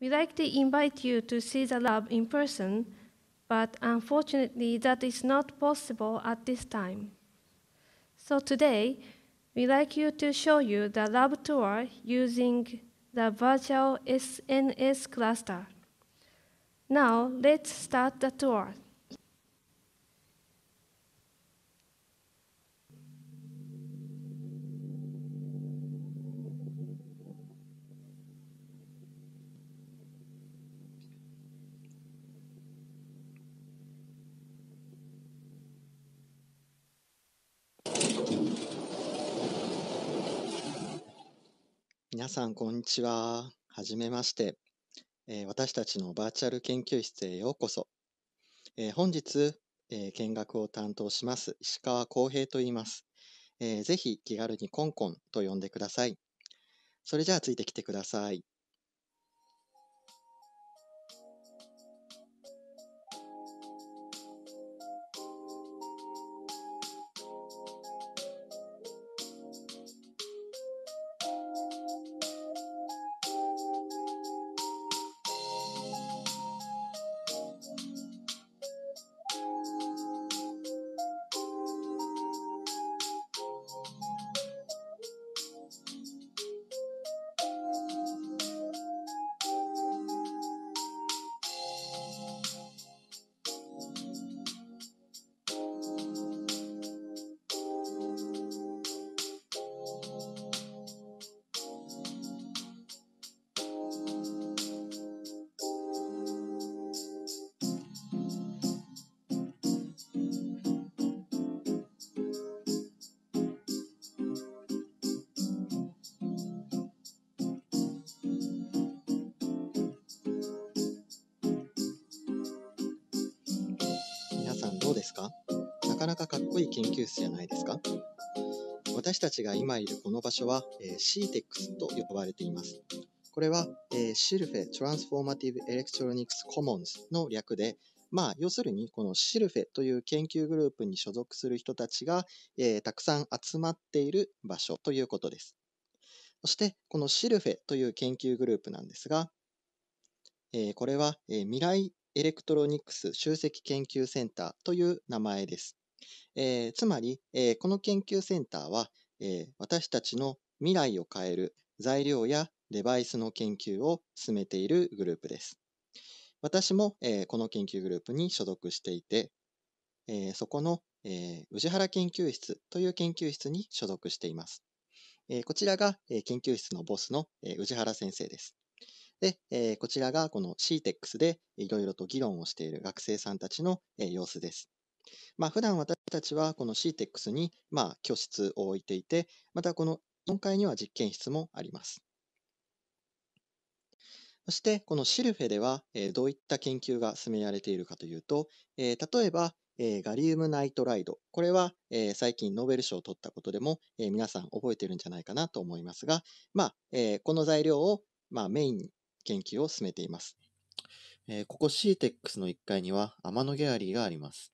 We'd like to invite you to see the lab in person, but unfortunately that is not possible at this time. So today, we'd like you to show you the lab tour using the virtual SNS cluster. Now, let's start the tour. 皆さん、こんにちは。はじめまして、えー、私たちのバーチャル研究室へようこそ。えー、本日、えー、見学を担当します、石川康平と言います、えー。ぜひ気軽にコンコンと呼んでください。それじゃあ、ついてきてください。どうですかなかなかかっこいい研究室じゃないですか私たちが今いるこの場所は、えー、CTEX と呼ばれています。これは、えー、シルフェ・トランスフォーマティブ・エレクトロニクス・コモンズの略で、まあ、要するに、このシルフェという研究グループに所属する人たちが、えー、たくさん集まっている場所ということです。そして、このシルフェという研究グループなんですが、えー、これは、えー、未来エレクトロニクス集積研究センターという名前です。えー、つまり、えー、この研究センターは、えー、私たちの未来を変える材料やデバイスの研究を進めているグループです。私も、えー、この研究グループに所属していて、えー、そこの、えー、宇治原研究室という研究室に所属しています。えー、こちらが、えー、研究室のボスの、えー、宇治原先生です。で、えこちらがこの CTEX でいろいろと議論をしている学生さんたちの、え様子です。まあ、普段私たちはこの CTEX に、まあ、居室を置いていて、またこの4階には実験室もあります。そして、このシルフェでは、えどういった研究が進められているかというと、え例えば、えガリウムナイトライド。これは、え最近ノーベル賞を取ったことでも、え皆さん覚えてるんじゃないかなと思いますが、まあ、えこの材料を、まあ、メインに研究を進めています。えー、ここ CTEX の1階には天野ギャラリーがあります。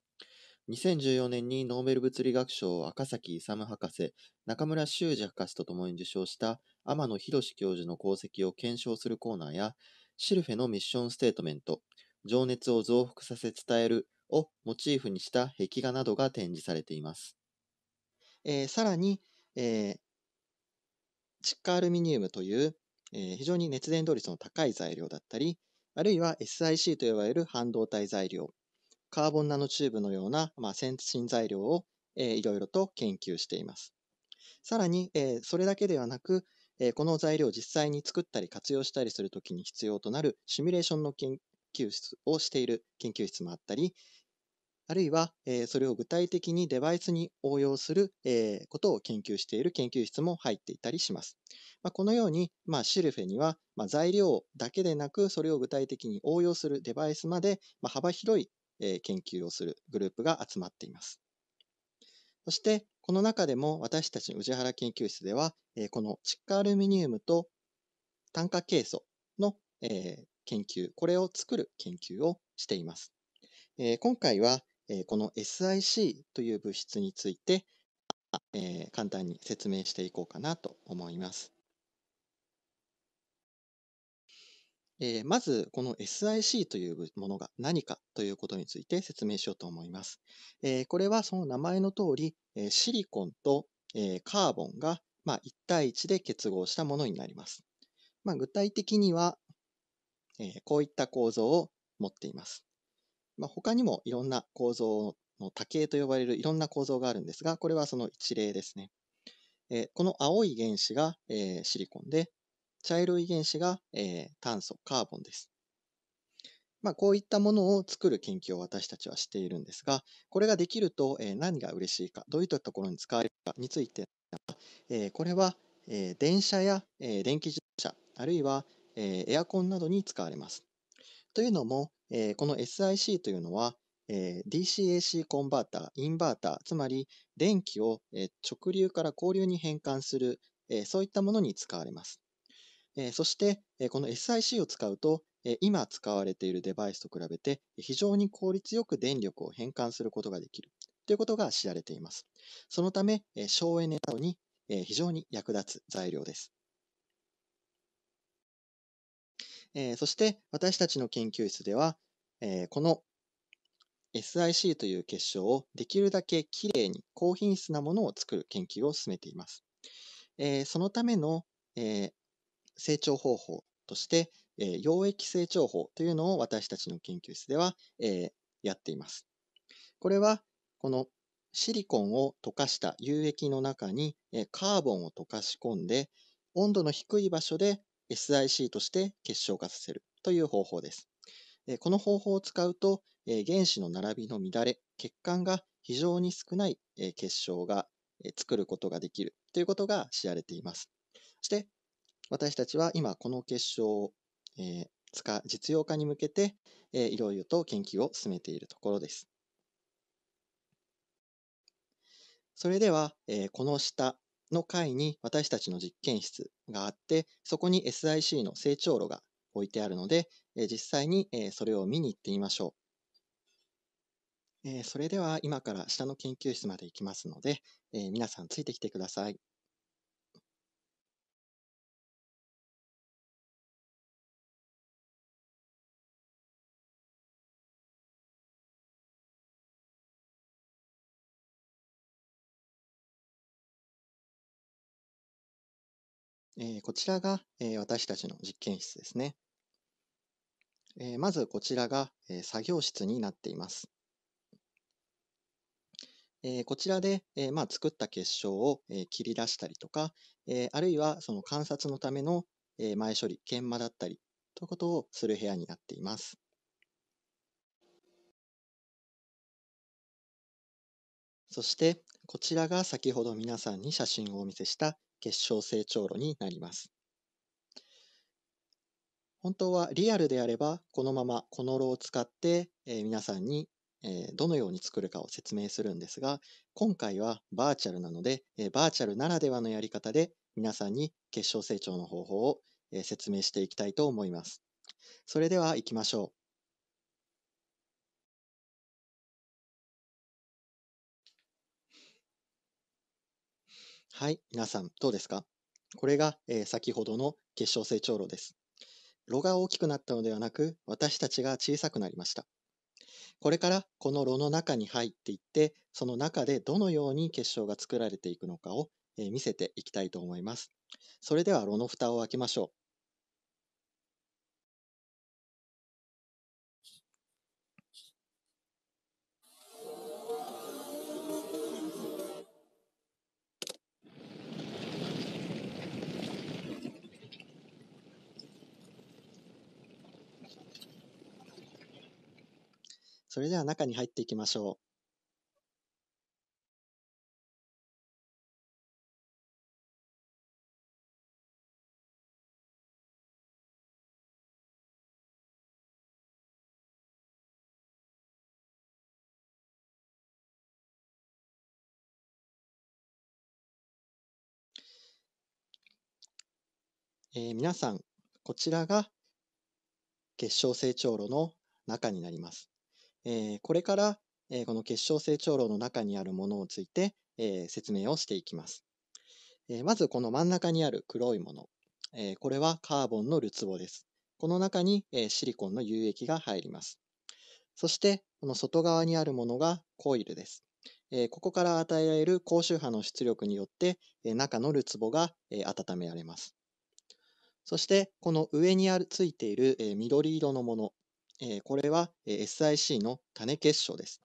2014年にノーベル物理学賞を赤崎勇博士、中村修二博士と共に受賞した天野博教授の功績を検証するコーナーや、シルフェのミッションステートメント、情熱を増幅させ伝えるをモチーフにした壁画などが展示されています。えー、さらに、えー、チッカールミニウムという、え非常に熱伝導率の高い材料だったり、あるいは SIC と呼ばれる半導体材料、カーボンナノチューブのような、まあ、先進材料を、えいろいろと研究しています。さらに、えそれだけではなく、えこの材料を実際に作ったり活用したりするときに必要となるシミュレーションの研究室をしている研究室もあったり、あるいは、えそれを具体的にデバイスに応用する、えことを研究している研究室も入っていたりします。まこのように、まシルフェには、ま材料だけでなく、それを具体的に応用するデバイスまで、ま幅広い、え研究をするグループが集まっています。そして、この中でも私たち宇治原研究室では、えこのチッカアルミニウムと炭化ケイ素の、え研究、これを作る研究をしています。え今回は、えこの SIC という物質について、え簡単に説明していこうかなと思います。えまず、この SIC というものが何かということについて説明しようと思います。えこれはその名前の通り、えシリコンと、えカーボンが、ま1対1で結合したものになります。まあ、具体的には、えこういった構造を持っています。まあ、他にもいろんな構造の多形と呼ばれるいろんな構造があるんですが、これはその一例ですね。えこの青い原子が、えシリコンで、茶色い原子が、え炭素、カーボンです。まあ、こういったものを作る研究を私たちはしているんですが、これができると、え何が嬉しいか、どういったところに使われるかについて、えこれは、え電車や、え電気自動車、あるいは、えエアコンなどに使われます。というのも、えー、この SIC というのは、えー、DCAC コンバーター、インバーター、つまり電気を、え直流から交流に変換する、えそういったものに使われます。えそして、えこの SIC を使うと、え今使われているデバイスと比べて非常に効率よく電力を変換することができるということが知られています。そのため、え省エネなどに、え非常に役立つ材料です。えー、そして私たちの研究室では、えー、この SIC という結晶をできるだけきれいに高品質なものを作る研究を進めています。えー、そのための、え成長方法として、え溶液成長法というのを私たちの研究室では、えやっています。これはこのシリコンを溶かした有液の中にカーボンを溶かし込んで温度の低い場所で SIC として結晶化させるという方法です。この方法を使うと、原子の並びの乱れ、血管が非常に少ない結晶が作ることができるということが知られています。そして、私たちは今この結晶を実用化に向けて、いろいろと研究を進めているところです。それでは、この下の階に私たちの実験室があって、そこに SIC の成長炉が置いてあるので、え実際にえそれを見に行ってみましょう。えそれでは今から下の研究室まで行きますので、え皆さんついてきてください。えー、こちらが、えー、私たちの実験室ですね。えー、まずこちらが、え作業室になっています。えこちらで、えまあ、作った結晶を、え切り出したりとか、えあるいはその観察のための、え前処理、研磨だったりということをする部屋になっています。そしてこちらが先ほど皆さんに写真をお見せした結晶成長炉になります。本当はリアルであれば、このままこの炉を使って、え皆さんに、えどのように作るかを説明するんですが、今回はバーチャルなので、えバーチャルならではのやり方で皆さんに結晶成長の方法を、え説明していきたいと思います。それでは行きましょう。はい、皆さんどうですかこれが、えー、先ほどの結晶成長炉です。炉が大きくなったのではなく、私たちが小さくなりました。これからこの炉の中に入っていって、その中でどのように結晶が作られていくのかを、えー、見せていきたいと思います。それでは炉の蓋を開けましょう。それでは中に入っていきましょう。えー、皆さん、こちらが結晶成長炉の中になります。えー、これから、えー、この結晶成長炉の中にあるものをついて、えー、説明をしていきます。えまずこの真ん中にある黒いもの、えこれはカーボンのるつぼです。この中に、えシリコンの有液が入ります。そしてこの外側にあるものがコイルです。えここから与えられる高周波の出力によって、え中のるつぼが、え温められます。そしてこの上にあるついている、え緑色のもの、えこれは SIC の種結晶です。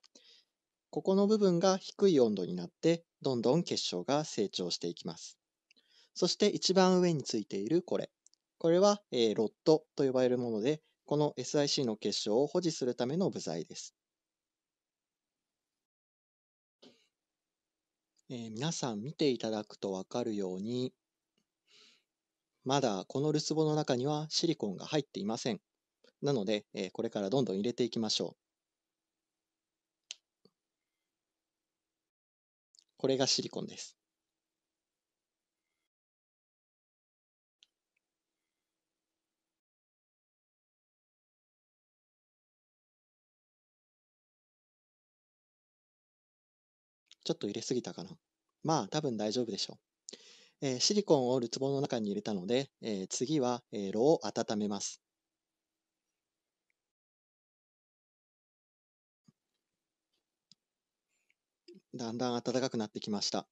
ここの部分が低い温度になって、どんどん結晶が成長していきます。そして一番上についているこれ。これは、えロットと呼ばれるもので、この SIC の結晶を保持するための部材です。えー、皆さん見ていただくとわかるように、まだこのルツボの中にはシリコンが入っていません。なので、えこれからどんどん入れていきましょう。これがシリコンです。ちょっと入れすぎたかな。まあ、多分大丈夫でしょう。えー、シリコンをるつぼの中に入れたので、えー、次は、えー、炉を温めます。だんだん暖かくなってきました。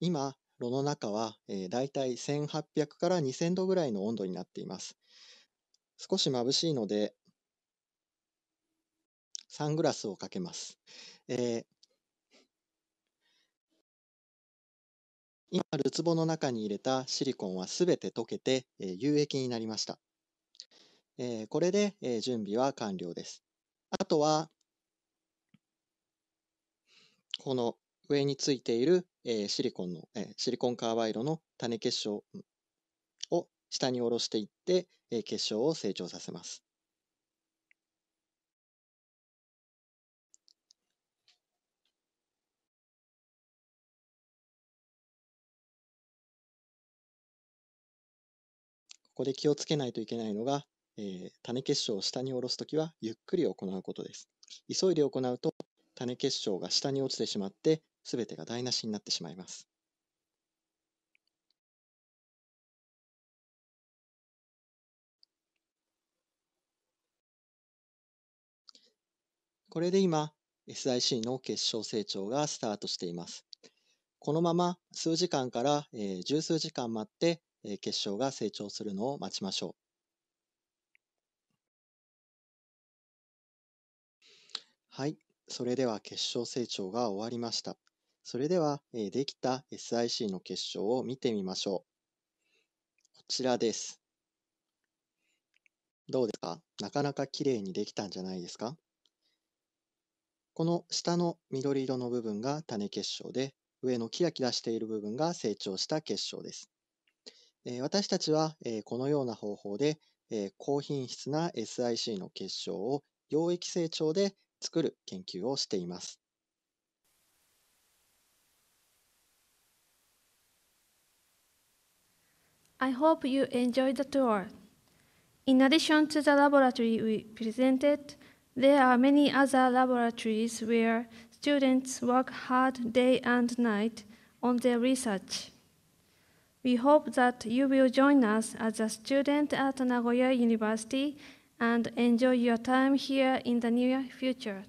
今、炉の中は、えー、大体1800から2000度ぐらいの温度になっています。少し眩しいので、サングラスをかけます。えー、今、るつぼの中に入れたシリコンはすべて溶けて、えー、有益になりました。えー、これで、え準備は完了です。あとは、この上についている、えシリコンの、えシリコンカーバイドの種結晶を下に下ろしていって、え結晶を成長させます。ここで気をつけないといけないのが、えー、種結晶を下に下ろすときはゆっくり行うことです。急いで行うと種結晶が下に落ちてしまってすべてが台無しになってしまいます。これで今 SIC の結晶成長がスタートしています。このまま数時間から、えー、十数時間待って、えー、結晶が成長するのを待ちましょう。はい。それでは結晶成長が終わりました。それでは、えできた SIC の結晶を見てみましょう。こちらです。どうですかなかなか綺麗にできたんじゃないですかこの下の緑色の部分が種結晶で、上のキラキラしている部分が成長した結晶です。え私たちは、えこのような方法で、え高品質な SIC の結晶を溶液成長で作る研究をしています。I hope you enjoyed the tour. In addition to the laboratory we presented, there are many other laboratories where students work hard day and night on their research. We hope that you will join us as a student at Nagoya University and enjoy your time here in the near future.